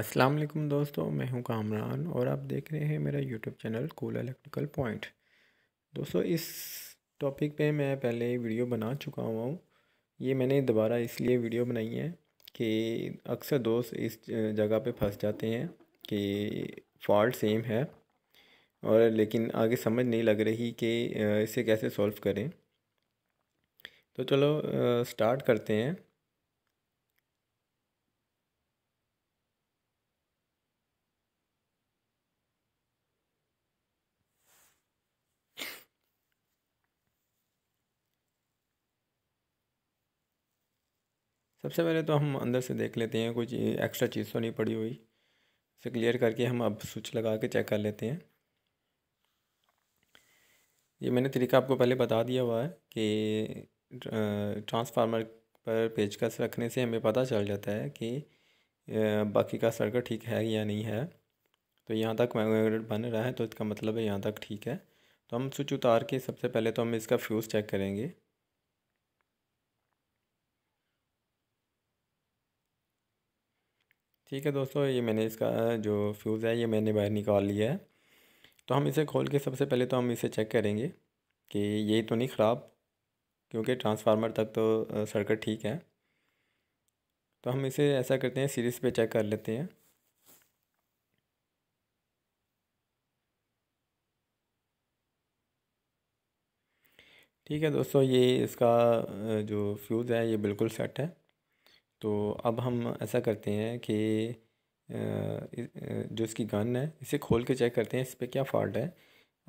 अस्सलाम वालेकुम दोस्तों मैं हूं कामरान और आप देख रहे हैं मेरा YouTube channel cool electrical point दोस्तों इस टॉपिक पे मैं पहले वीडियो बना चुका हुआ हूं ये मैंने दोबारा इसलिए वीडियो बनाई है कि अक्सर दोस्त इस जगह पे फंस जाते हैं कि फॉल्ट सेम है और लेकिन आगे समझ नहीं लग रही कि इसे कैसे सॉल्व करें तो चलो स्टार्ट करते हैं सबसे पहले तो हम अंदर से देख लेते हैं कुछ एक्स्ट्रा चीज़ तो नहीं पड़ी हुई इसे क्लियर करके हम अब स्विच लगा के चेक कर लेते हैं ये मैंने तरीका आपको पहले बता दिया हुआ है कि ट्रांसफार्मर पर पेचकस रखने से हमें पता चल जाता है कि बाकी का सर्कट ठीक है या नहीं है तो यहाँ तक बन रहा है तो इसका मतलब है यहाँ तक ठीक है तो हम स्विच उतार के सबसे पहले तो हम इसका फ्यूज़ चेक करेंगे ठीक है दोस्तों ये मैंने इसका जो फ्यूज़ है ये मैंने बाहर निकाल लिया है तो हम इसे खोल के सबसे पहले तो हम इसे चेक करेंगे कि ये तो नहीं ख़राब क्योंकि ट्रांसफार्मर तक तो सर्किट ठीक है तो हम इसे ऐसा करते हैं सीरीज़ पे चेक कर लेते हैं ठीक है दोस्तों ये इसका जो फ्यूज़ है ये बिल्कुल सेट है तो अब हम ऐसा करते हैं कि जो इसकी गन है इसे खोल के चेक करते हैं इस पर क्या फॉल्ट है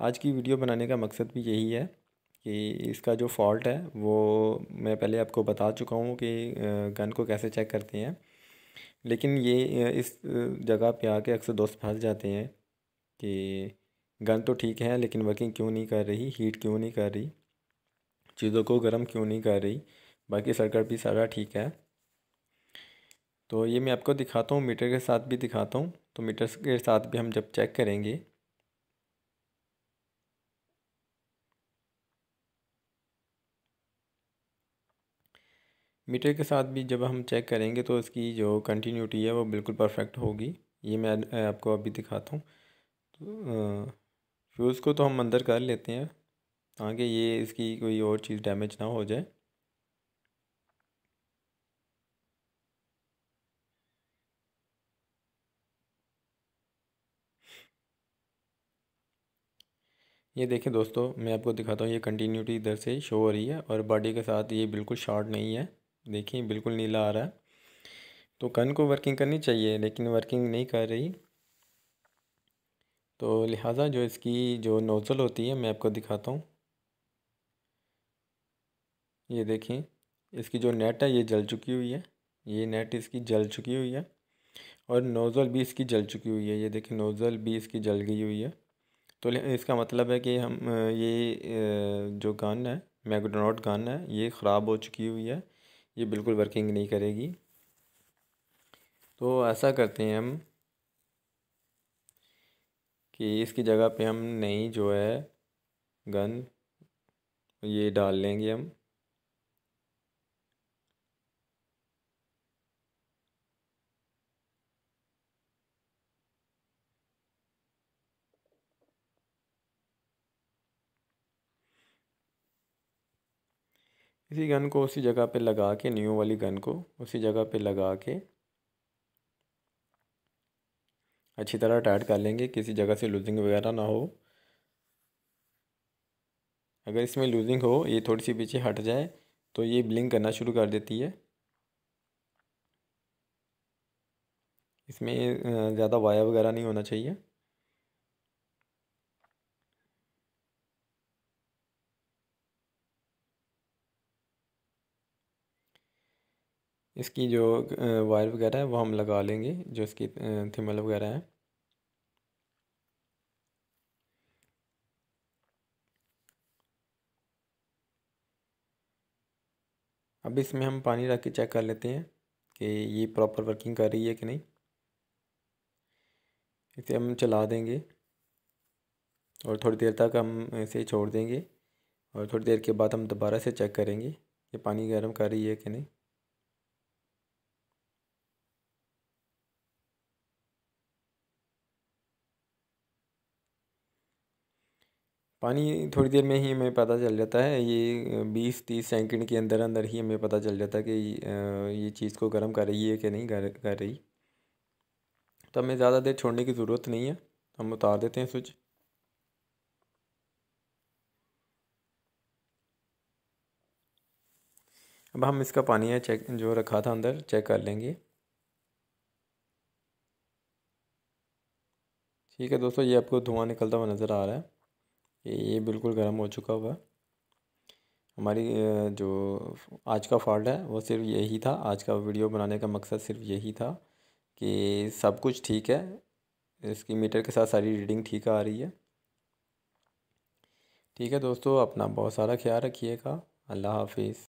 आज की वीडियो बनाने का मकसद भी यही है कि इसका जो फॉल्ट है वो मैं पहले आपको बता चुका हूँ कि गन को कैसे चेक करते हैं लेकिन ये इस जगह पे आके अक्सर दोस्त फंस जाते हैं कि गन तो ठीक है लेकिन वर्किंग क्यों नहीं कर रही हीट क्यों नहीं कर रही चीज़ों को गर्म क्यों नहीं कर रही बाकी सर्कट भी सारा ठीक है तो ये मैं आपको दिखाता हूँ मीटर के साथ भी दिखाता हूँ तो मीटर के साथ भी हम जब चेक करेंगे मीटर के साथ भी जब हम चेक करेंगे तो इसकी जो कंटिन्यूटी है वो बिल्कुल परफेक्ट होगी ये मैं आपको अभी दिखाता हूँ तो फ्यूज़ को तो हम अंदर कर लेते हैं ताकि ये इसकी कोई और चीज़ डैमेज ना हो जाए ये देखें दोस्तों मैं आपको दिखाता हूँ ये कंटिन्यूटी इधर से शो हो रही है और बॉडी के साथ ये बिल्कुल शार्ट नहीं है देखिए बिल्कुल नीला आ रहा है तो कन को वर्किंग करनी चाहिए लेकिन वर्किंग नहीं कर रही तो लिहाजा जो इसकी जो नोज़ल होती है मैं आपको दिखाता हूँ ये देखें इसकी जो नेट है ये जल चुकी हुई है ये नेट इसकी जल चुकी हुई है और नोज़ल भी इसकी जल चुकी हुई है ये देखें नोज़ल भी इसकी जल गई हुई है तो इसका मतलब है कि हम ये जो गन है मैकडोनॉट गन है ये ख़राब हो चुकी हुई है ये बिल्कुल वर्किंग नहीं करेगी तो ऐसा करते हैं हम कि इसकी जगह पे हम नई जो है गन ये डाल लेंगे हम इसी गन को उसी जगह पे लगा के न्यू वाली गन को उसी जगह पे लगा के अच्छी तरह टाइट कर लेंगे किसी जगह से लूजिंग वगैरह ना हो अगर इसमें लूजिंग हो ये थोड़ी सी पीछे हट जाए तो ये ब्लिंक करना शुरू कर देती है इसमें ज़्यादा वाया वगैरह नहीं होना चाहिए इसकी जो वायर वगैरह है वो हम लगा लेंगे जो इसकी थिमल वगैरह है अब इसमें हम पानी रख के चेक कर लेते हैं कि ये प्रॉपर वर्किंग कर रही है कि नहीं इसे हम चला देंगे और थोड़ी देर तक हम इसे छोड़ देंगे और थोड़ी देर के बाद हम दोबारा से चेक करेंगे कि पानी गर्म कर रही है कि नहीं पानी थोड़ी देर में ही हमें पता चल जाता है ये बीस तीस सेकंड के अंदर अंदर ही हमें पता चल जाता है कि ये चीज़ को गर्म कर रही है कि नहीं कर कर रही तो हमें ज़्यादा देर छोड़ने की ज़रूरत नहीं है हम उतार देते हैं स्विच अब हम इसका पानी है चेक जो रखा था अंदर चेक कर लेंगे ठीक है दोस्तों ये आपको धुआं निकलता हुआ नज़र आ रहा है ये बिल्कुल गर्म हो चुका हुआ हमारी जो आज का फॉल्ट है वो सिर्फ यही था आज का वीडियो बनाने का मकसद सिर्फ यही था कि सब कुछ ठीक है इसकी मीटर के साथ सारी रीडिंग ठीक आ रही है ठीक है दोस्तों अपना बहुत सारा ख्याल रखिएगा अल्लाह हाफिज़